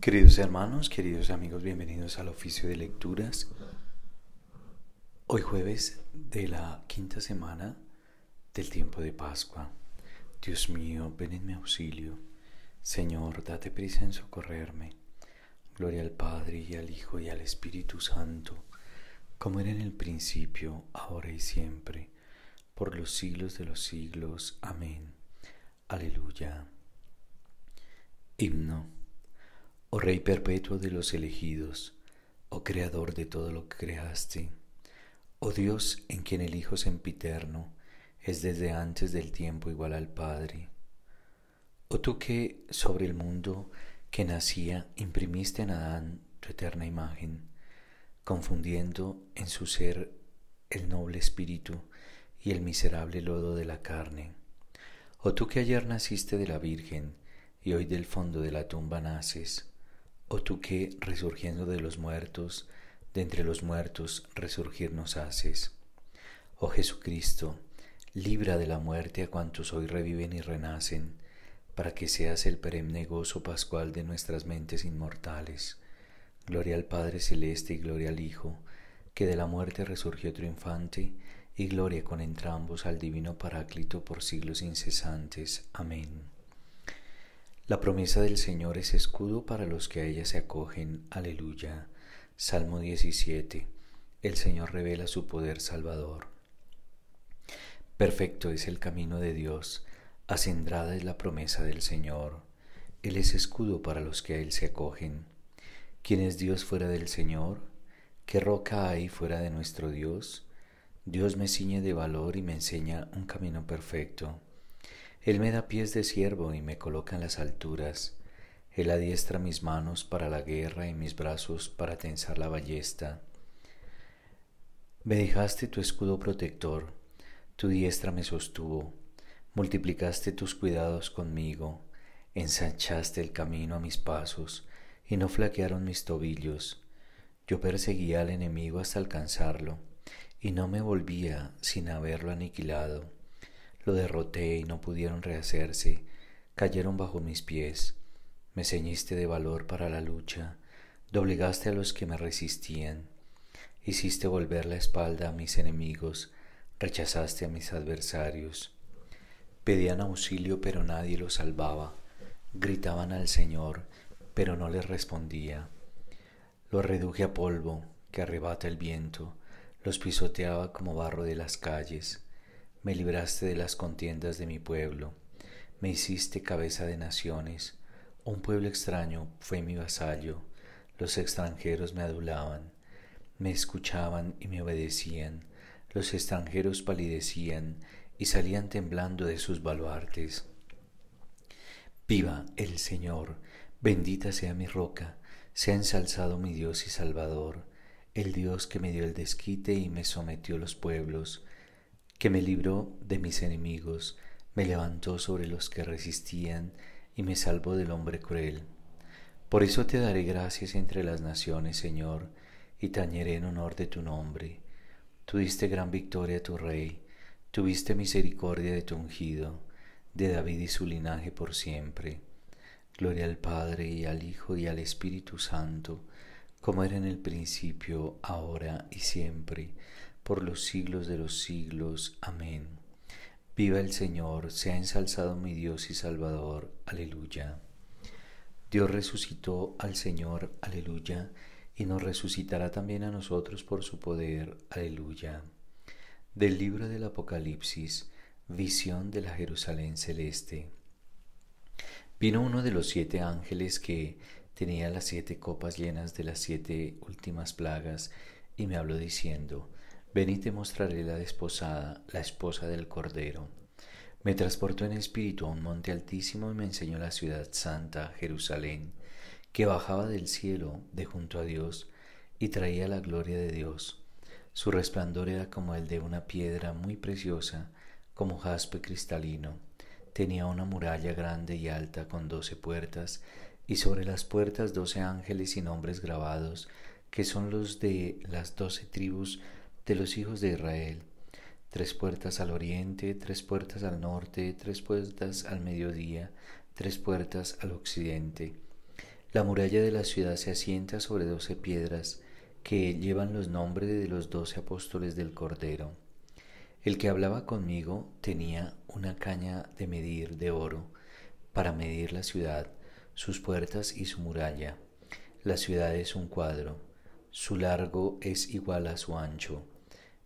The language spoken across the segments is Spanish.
Queridos hermanos, queridos amigos, bienvenidos al oficio de lecturas. Hoy jueves de la quinta semana del tiempo de Pascua. Dios mío, ven en mi auxilio. Señor, date prisa en socorrerme. Gloria al Padre y al Hijo y al Espíritu Santo, como era en el principio, ahora y siempre, por los siglos de los siglos. Amén. Aleluya. Himno. Oh Rey perpetuo de los elegidos, oh Creador de todo lo que creaste, oh Dios en quien el Hijo sempiterno es desde antes del tiempo igual al Padre, oh tú que sobre el mundo que nacía imprimiste en Adán tu eterna imagen, confundiendo en su ser el noble espíritu y el miserable lodo de la carne, oh tú que ayer naciste de la Virgen y hoy del fondo de la tumba naces, o tú que, resurgiendo de los muertos, de entre los muertos resurgirnos haces. Oh Jesucristo, libra de la muerte a cuantos hoy reviven y renacen, para que seas el perenne gozo pascual de nuestras mentes inmortales. Gloria al Padre Celeste y gloria al Hijo, que de la muerte resurgió triunfante, y gloria con entrambos al Divino Paráclito por siglos incesantes. Amén. La promesa del Señor es escudo para los que a ella se acogen. Aleluya. Salmo 17. El Señor revela su poder salvador. Perfecto es el camino de Dios, acendrada es la promesa del Señor. Él es escudo para los que a Él se acogen. ¿Quién es Dios fuera del Señor? ¿Qué roca hay fuera de nuestro Dios? Dios me ciñe de valor y me enseña un camino perfecto. Él me da pies de siervo y me coloca en las alturas. Él adiestra mis manos para la guerra y mis brazos para tensar la ballesta. Me dejaste tu escudo protector, tu diestra me sostuvo, multiplicaste tus cuidados conmigo, ensanchaste el camino a mis pasos, y no flaquearon mis tobillos. Yo perseguía al enemigo hasta alcanzarlo, y no me volvía sin haberlo aniquilado. Lo derroté y no pudieron rehacerse, cayeron bajo mis pies. Me ceñiste de valor para la lucha, doblegaste a los que me resistían, hiciste volver la espalda a mis enemigos, rechazaste a mis adversarios. Pedían auxilio pero nadie los salvaba, gritaban al Señor pero no les respondía. Los reduje a polvo que arrebata el viento, los pisoteaba como barro de las calles. Me libraste de las contiendas de mi pueblo, me hiciste cabeza de naciones, un pueblo extraño fue mi vasallo, los extranjeros me adulaban, me escuchaban y me obedecían, los extranjeros palidecían y salían temblando de sus baluartes. Viva el Señor, bendita sea mi roca, sea ensalzado mi Dios y Salvador, el Dios que me dio el desquite y me sometió los pueblos, que me libró de mis enemigos, me levantó sobre los que resistían y me salvó del hombre cruel. Por eso te daré gracias entre las naciones, Señor, y tañeré en honor de tu nombre. Tuviste gran victoria a tu rey, tuviste misericordia de tu ungido, de David y su linaje por siempre. Gloria al Padre y al Hijo y al Espíritu Santo, como era en el principio, ahora y siempre por los siglos de los siglos. Amén. Viva el Señor, sea ensalzado mi Dios y Salvador. Aleluya. Dios resucitó al Señor. Aleluya. Y nos resucitará también a nosotros por su poder. Aleluya. Del libro del Apocalipsis, visión de la Jerusalén celeste. Vino uno de los siete ángeles que tenía las siete copas llenas de las siete últimas plagas y me habló diciendo, Ven y te mostraré la desposada, la esposa del Cordero. Me transportó en espíritu a un monte altísimo y me enseñó la ciudad santa, Jerusalén, que bajaba del cielo de junto a Dios y traía la gloria de Dios. Su resplandor era como el de una piedra muy preciosa, como jaspe cristalino. Tenía una muralla grande y alta con doce puertas, y sobre las puertas doce ángeles y nombres grabados, que son los de las doce tribus de los hijos de Israel. Tres puertas al oriente, tres puertas al norte, tres puertas al mediodía, tres puertas al occidente. La muralla de la ciudad se asienta sobre doce piedras que llevan los nombres de los doce apóstoles del Cordero. El que hablaba conmigo tenía una caña de medir de oro para medir la ciudad, sus puertas y su muralla. La ciudad es un cuadro, su largo es igual a su ancho,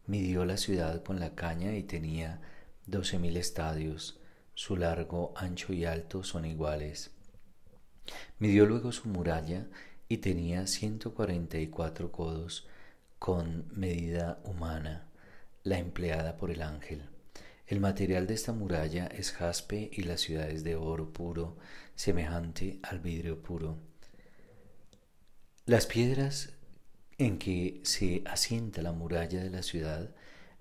Midió la ciudad con la caña y tenía doce mil estadios, su largo, ancho y alto son iguales. Midió luego su muralla y tenía ciento cuarenta y cuatro codos con medida humana, la empleada por el ángel. El material de esta muralla es jaspe y la ciudad es de oro puro, semejante al vidrio puro. Las piedras en que se asienta la muralla de la ciudad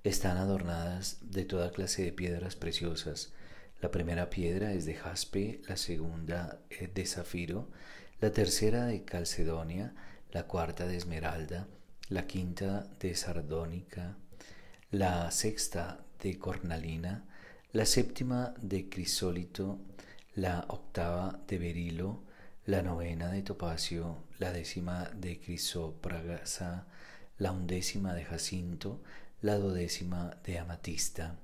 están adornadas de toda clase de piedras preciosas. La primera piedra es de jaspe, la segunda eh, de zafiro, la tercera de calcedonia, la cuarta de esmeralda, la quinta de sardónica, la sexta de cornalina, la séptima de crisólito, la octava de berilo, la novena de Topacio, la décima de Crisopragasa la undécima de Jacinto, la dodécima de Amatista.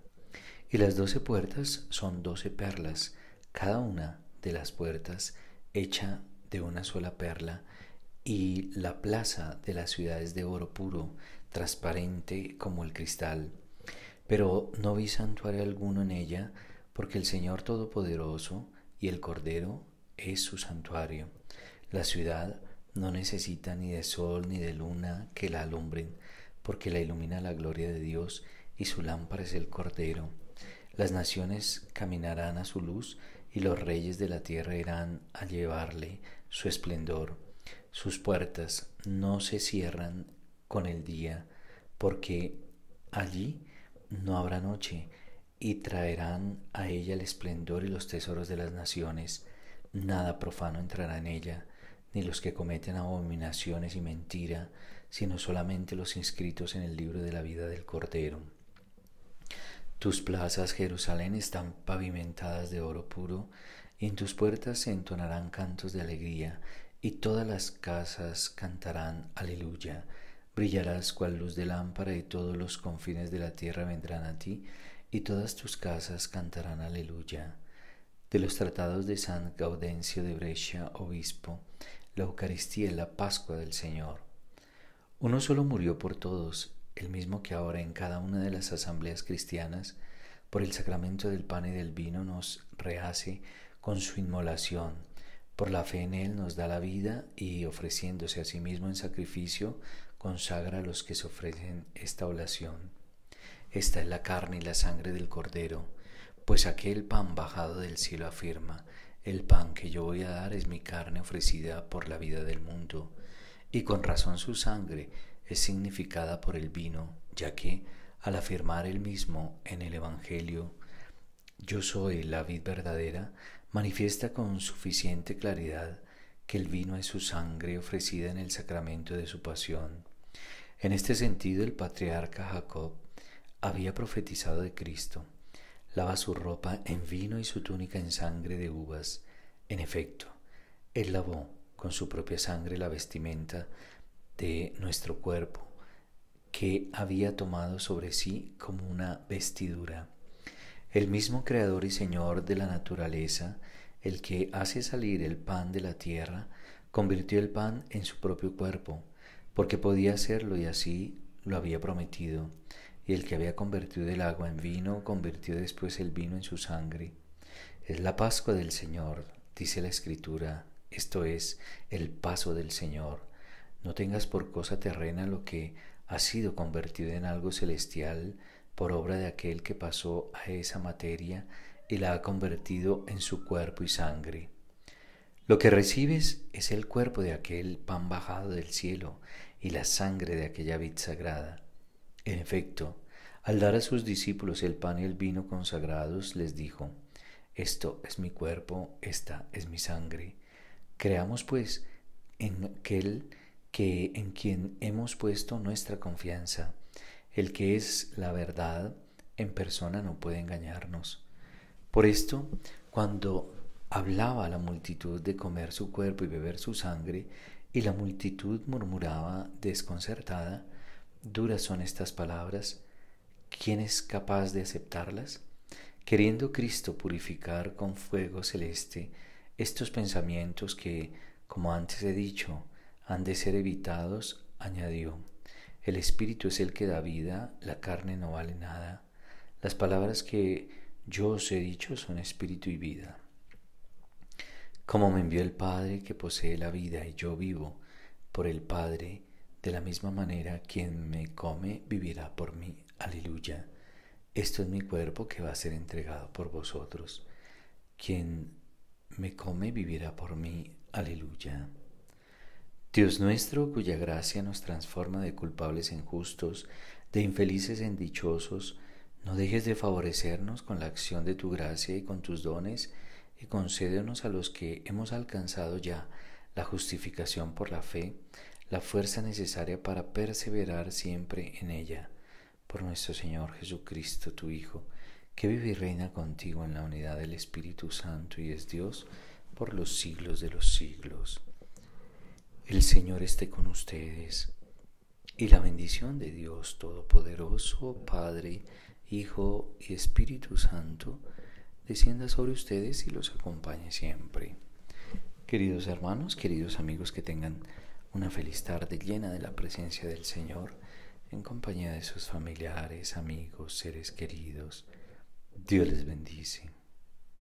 Y las doce puertas son doce perlas, cada una de las puertas hecha de una sola perla, y la plaza de las ciudades de oro puro, transparente como el cristal. Pero no vi santuario alguno en ella, porque el Señor Todopoderoso y el Cordero es su santuario. La ciudad no necesita ni de sol ni de luna que la alumbren, porque la ilumina la gloria de Dios y su lámpara es el Cordero. Las naciones caminarán a su luz y los reyes de la tierra irán a llevarle su esplendor. Sus puertas no se cierran con el día, porque allí no habrá noche, y traerán a ella el esplendor y los tesoros de las naciones nada profano entrará en ella, ni los que cometen abominaciones y mentira, sino solamente los inscritos en el libro de la vida del Cordero. Tus plazas, Jerusalén, están pavimentadas de oro puro, y en tus puertas se entonarán cantos de alegría, y todas las casas cantarán aleluya. Brillarás cual luz de lámpara, y todos los confines de la tierra vendrán a ti, y todas tus casas cantarán aleluya. De los tratados de San Gaudencio de Brescia, obispo, la Eucaristía es la Pascua del Señor. Uno solo murió por todos, el mismo que ahora en cada una de las asambleas cristianas, por el sacramento del pan y del vino nos rehace con su inmolación. Por la fe en Él nos da la vida y ofreciéndose a sí mismo en sacrificio, consagra a los que se ofrecen esta oración. Esta es la carne y la sangre del Cordero pues aquel pan bajado del cielo afirma, el pan que yo voy a dar es mi carne ofrecida por la vida del mundo, y con razón su sangre es significada por el vino, ya que, al afirmar él mismo en el Evangelio, yo soy la vid verdadera, manifiesta con suficiente claridad que el vino es su sangre ofrecida en el sacramento de su pasión. En este sentido, el patriarca Jacob había profetizado de Cristo lava su ropa en vino y su túnica en sangre de uvas. En efecto, Él lavó con su propia sangre la vestimenta de nuestro cuerpo, que había tomado sobre sí como una vestidura. El mismo Creador y Señor de la naturaleza, el que hace salir el pan de la tierra, convirtió el pan en su propio cuerpo, porque podía hacerlo y así lo había prometido y el que había convertido el agua en vino, convirtió después el vino en su sangre. Es la Pascua del Señor, dice la Escritura, esto es el paso del Señor. No tengas por cosa terrena lo que ha sido convertido en algo celestial por obra de aquel que pasó a esa materia y la ha convertido en su cuerpo y sangre. Lo que recibes es el cuerpo de aquel pan bajado del cielo y la sangre de aquella vid sagrada. En efecto, al dar a sus discípulos el pan y el vino consagrados, les dijo, Esto es mi cuerpo, esta es mi sangre. Creamos pues en aquel que en quien hemos puesto nuestra confianza. El que es la verdad en persona no puede engañarnos. Por esto, cuando hablaba la multitud de comer su cuerpo y beber su sangre, y la multitud murmuraba desconcertada, Duras son estas palabras. ¿Quién es capaz de aceptarlas? Queriendo Cristo purificar con fuego celeste estos pensamientos que, como antes he dicho, han de ser evitados, añadió, el espíritu es el que da vida, la carne no vale nada. Las palabras que yo os he dicho son espíritu y vida. Como me envió el Padre que posee la vida y yo vivo por el Padre, de la misma manera, quien me come vivirá por mí. Aleluya. Esto es mi cuerpo que va a ser entregado por vosotros. Quien me come vivirá por mí. Aleluya. Dios nuestro, cuya gracia nos transforma de culpables en justos, de infelices en dichosos, no dejes de favorecernos con la acción de tu gracia y con tus dones, y concédenos a los que hemos alcanzado ya la justificación por la fe, la fuerza necesaria para perseverar siempre en ella. Por nuestro Señor Jesucristo, tu Hijo, que vive y reina contigo en la unidad del Espíritu Santo y es Dios por los siglos de los siglos. El Señor esté con ustedes y la bendición de Dios Todopoderoso, Padre, Hijo y Espíritu Santo, descienda sobre ustedes y los acompañe siempre. Queridos hermanos, queridos amigos que tengan una feliz tarde llena de la presencia del Señor en compañía de sus familiares, amigos, seres queridos. Dios les bendice.